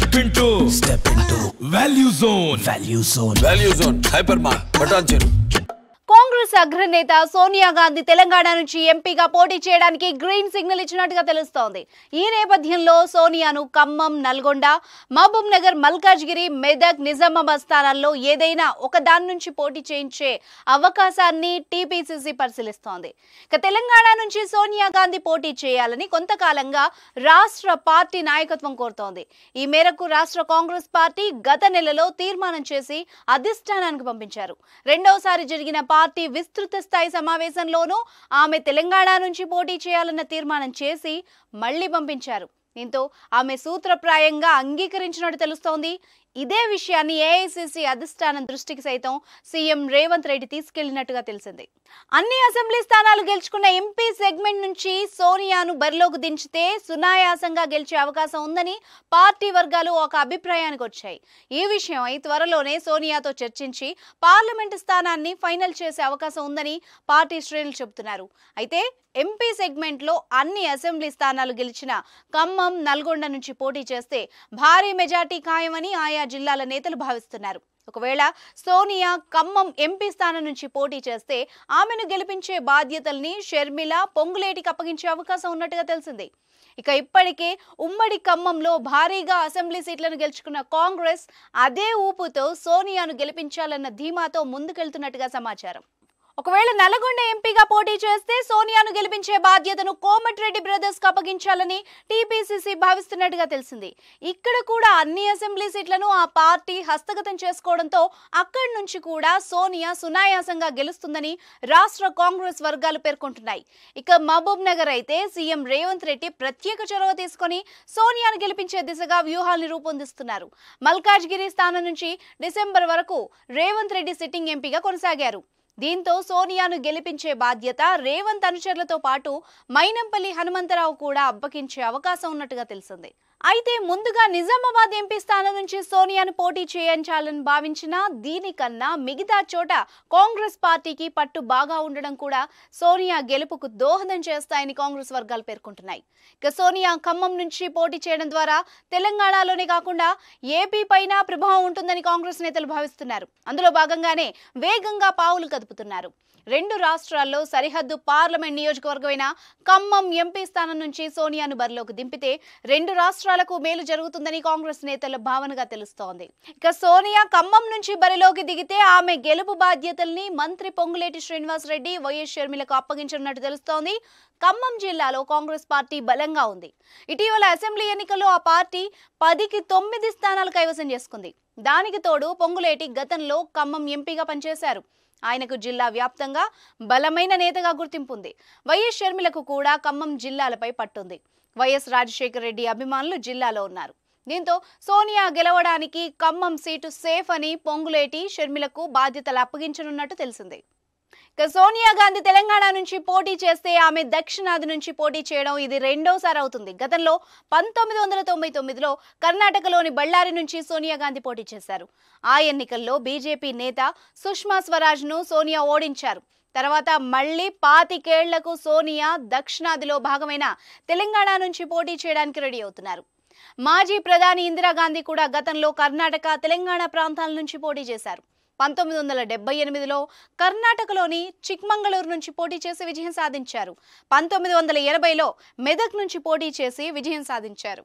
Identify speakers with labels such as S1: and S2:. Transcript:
S1: step into step into value zone value zone value zone hypermart patancheru Congress అగ్రనేత సోనియా గాంధీ తెలంగాణ నుంచి ఎంపీగా పోటీ చేయడానికి గ్రీన్ సిగ్నల్ ఇచ్చినట్టుగా తెలుస్తోంది ఈ నేపథ్యంలో సోనియాను ఖమ్మం నల్గొండ మహబూబ్ నగర్ మల్కాజ్గిరి మెదక్ నిజామాబాద్ స్థానాల్లో ఏదైనా ఒక దాని నుంచి పోటీ చేయించే అవకాశాన్ని టీపీసీసీ పరిశీలిస్తోంది ఇక తెలంగాణ నుంచి సోనియా గాంధీ పోటీ చేయాలని కొంతకాలంగా రాష్ట్ర పార్టీ నాయకత్వం కోరుతోంది ఈ మేరకు రాష్ట్ర కాంగ్రెస్ పార్టీ గత నెలలో తీర్మానం చేసి అధిష్టానానికి పంపించారు రెండవసారి జరిగిన పార్టీ విస్తృత స్థాయి సమావేశంలోనూ ఆమె తెలంగాణ నుంచి పోటీ చేయాలన్న తీర్మానం చేసి మళ్లీ పంపించారు దీంతో ఆమె సూత్రప్రాయంగా అంగీకరించినట్టు తెలుస్తోంది ఇదే విషయాన్ని ఏఐసిసి అధిష్టానం దృష్టికి సైతం సీఎం రేవంత్ రెడ్డి తీసుకెళ్లినట్టుగా తెలిసింది అన్ని అసెంబ్లీ స్థానాలు గెలుచుకున్న ఎంపీ సెగ్మెంట్ నుంచి సోనియాను బరిలోకి దించితే సునాయాసంగా గెలిచే అవకాశం ఉందని పార్టీ వర్గాలు ఒక అభిప్రాయానికి వచ్చాయి ఈ విషయమై త్వరలోనే సోనియాతో చర్చించి పార్లమెంటు స్థానాన్ని ఫైనల్ చేసే అవకాశం ఉందని పార్టీ శ్రేణులు చెబుతున్నారు అయితే ఎంపీ సెగ్మెంట్లో అన్ని అసెంబ్లీ స్థానాలు గెలిచిన ఖమ్మం నల్గొండ నుంచి పోటీ చేస్తే భారీ మెజార్టీ ఖాయమని ఆయా ఆయా జిల్లాల నేతలు భావిస్తున్నారు ఒకవేళ సోనియా ఖమ్మం ఎంపీ స్థానం నుంచి పోటీ చేస్తే ఆమెను గెలిపించే బాధ్యతల్ని షర్మిల పొంగులేటికి అప్పగించే అవకాశం ఉన్నట్టుగా తెలిసింది ఇక ఇప్పటికే ఉమ్మడి ఖమ్మంలో భారీగా అసెంబ్లీ సీట్లను గెలుచుకున్న కాంగ్రెస్ అదే ఊపుతో సోనియాను గెలిపించాలన్న ధీమాతో ముందుకెళ్తున్నట్టుగా సమాచారం ఒకవేళ నల్గొండ ఎంపీగా పోటీ చేస్తే సోనియాను గెలిపించే బాధ్యతను కోమటిరెడ్డి బ్రదర్స్ కు అప్పగించాలని టీపీసీసీ భావిస్తున్నట్టుగా తెలిసింది ఇక్కడ కూడా అన్ని అసెంబ్లీ సీట్లను ఆ పార్టీ హస్తగతం చేసుకోవడంతో అక్కడి నుంచి కూడా సోనియా సునాయాసంగా గెలుస్తుందని రాష్ట్ర కాంగ్రెస్ వర్గాలు పేర్కొంటున్నాయి ఇక మహబూబ్ నగర్ అయితే సీఎం రేవంత్ రెడ్డి ప్రత్యేక చొరవ తీసుకుని సోనియాను గెలిపించే దిశగా వ్యూహాలను రూపొందిస్తున్నారు మల్కాజ్గిరి స్థానం నుంచి డిసెంబర్ వరకు రేవంత్ రెడ్డి సిట్టింగ్ ఎంపీగా కొనసాగారు దీంతో సోనియాను గెలిపించే బాధ్యత రేవంత్ అనుచరులతో పాటు మైనంపల్లి హనుమంతరావు కూడా అబ్బకించే అవకాశం ఉన్నట్టుగా తెలిసింది అయితే ముందుగా నిజామాబాద్ ఎంపీ స్థానం నుంచి సోనియాను పోటీ చేయించాలని భావించిన దీనికన్నా మిగతా చోట కాంగ్రెస్ పార్టీకి పట్టు బాగా ఉండడం కూడా సోనియా గెలుపుకు దోహదం చేస్తాయని కాంగ్రెస్ వర్గాలు పేర్కొంటున్నాయి ఇక సోనియా ఖమ్మం నుంచి పోటీ చేయడం ద్వారా తెలంగాణలోనే కాకుండా ఏపీ పైన ప్రభావం ఉంటుందని కాంగ్రెస్ నేతలు భావిస్తున్నారు అందులో భాగంగానే వేగంగా పావులు కదుపుతున్నారు రెండు రాష్ట్రాల్లో సరిహద్దు పార్లమెంట్ నియోజకవర్గమైన ఖమ్మం ఎంపీ స్థానం నుంచి సోనియాను బరిలోకి దింపితే రెండు రాష్ట్రాలు కులాలకు మేలు జరుగుతుందని కాంగ్రెస్ నేతల భావనగా తెలుస్తోంది ఇక సోనియా ఖమ్మం నుంచి బరిలోకి దిగితే ఆమె గెలుపు బాధ్యతల్ని మంత్రి పొంగులేటి శ్రీనివాసరెడ్డి వైఎస్ షర్మిలకు అప్పగించనున్నట్టు తెలుస్తోంది ఖమ్మం జిల్లాలో కాంగ్రెస్ పార్టీ బలంగా ఉంది ఇటీవల అసెంబ్లీ ఎన్నికల్లో ఆ పార్టీ పదికి తొమ్మిది స్థానాలు కైవసం చేసుకుంది దానికి తోడు పొంగులేటి గతంలో ఖమ్మం ఎంపీగా పనిచేశారు ఆయనకు జిల్లా వ్యాప్తంగా బలమైన నేతగా గుర్తింపుంది వైఎస్ షర్మిలకు కూడా ఖమ్మం జిల్లాలపై పట్టుంది వైఎస్ రాజశేఖర రెడ్డి అభిమానులు జిల్లాలో ఉన్నారు దీంతో సోనియా గెలవడానికి ఖమ్మం సీటు సేఫ్ అని పొంగులేటి షర్మిలకు బాధ్యతలు అప్పగించనున్నట్టు తెలిసింది సోనియా గాంధీ తెలంగాణ నుంచి పోటీ చేస్తే ఆమె దక్షిణాది నుంచి పోటీ చేయడం ఇది రెండోసారి అవుతుంది గతంలో పంతొమ్మిది వందల తొంభై తొమ్మిదిలో కర్ణాటకలోని బళ్ళారి నుంచి సోనియా గాంధీ పోటీ చేశారు ఆ ఎన్నికల్లో బీజేపీ నేత సుష్మా స్వరాజ్ను సోనియా ఓడించారు తర్వాత మళ్లీ పాతికేళ్లకు సోనియా దక్షిణాదిలో భాగమైన తెలంగాణ నుంచి పోటీ చేయడానికి రెడీ అవుతున్నారు మాజీ ప్రధాని ఇందిరాగాంధీ కూడా గతంలో కర్ణాటక తెలంగాణ ప్రాంతాల నుంచి పోటీ చేశారు పంతొమ్మిది వందల డెబ్బై ఎనిమిదిలో కర్ణాటకలోని చిక్మంగళూరు నుంచి పోటీ చేసి విజయం సాధించారు పంతొమ్మిది వందల ఎనభైలో మెదక్ నుంచి పోటీ చేసి విజయం సాధించారు